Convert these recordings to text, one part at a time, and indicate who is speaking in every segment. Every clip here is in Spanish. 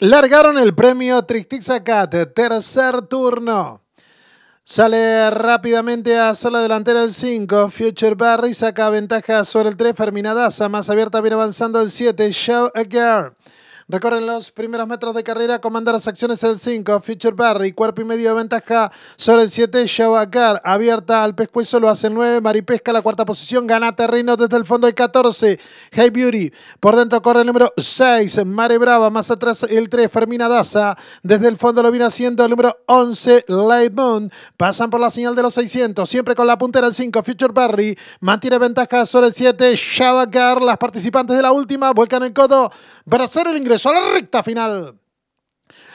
Speaker 1: Largaron el premio Zacate, tercer turno. Sale rápidamente a hacer la delantera el 5. Future Barry saca ventaja sobre el 3. Ferminadaza, más abierta, viene avanzando el 7. Show a Recorren los primeros metros de carrera, comanda las acciones el 5, Future Barry, cuerpo y medio de ventaja sobre el 7, Shabakar. abierta al pescuezo, lo hace el 9, Maripesca la cuarta posición, gana terreno desde el fondo el 14, Hey Beauty, por dentro corre el número 6, Mare Brava, más atrás el 3, Fermina Daza, desde el fondo lo viene haciendo el número 11, Light Moon, pasan por la señal de los 600, siempre con la puntera el 5, Future Barry, mantiene ventaja sobre el 7, Shabakar. las participantes de la última, vuelcan el codo para hacer el ingreso ¡Solo recta final.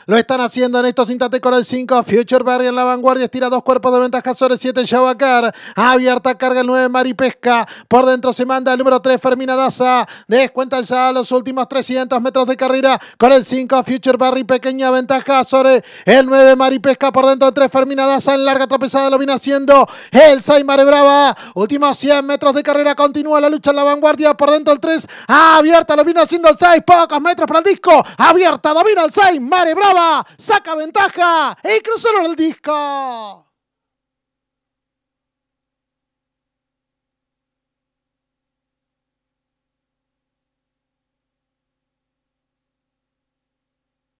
Speaker 1: Lo están haciendo en estos instantes con el 5. Future Barry en la vanguardia. Estira dos cuerpos de ventaja sobre 7. Shabacar. Abierta carga el 9. Mari Pesca. Por dentro se manda el número 3. Fermina Daza. Descuentan ya los últimos 300 metros de carrera. Con el 5. Future Barry. Pequeña ventaja sobre el 9. Mari Pesca. Por dentro el 3. Fermina Daza. En larga tropezada lo viene haciendo el 6. Mare Brava. Últimos 100 metros de carrera. Continúa la lucha en la vanguardia. Por dentro el 3. Abierta lo viene haciendo el 6. Pocos metros para el disco. Abierta. Domina el 6. Mare Brava saca ventaja y e cruzaron el disco.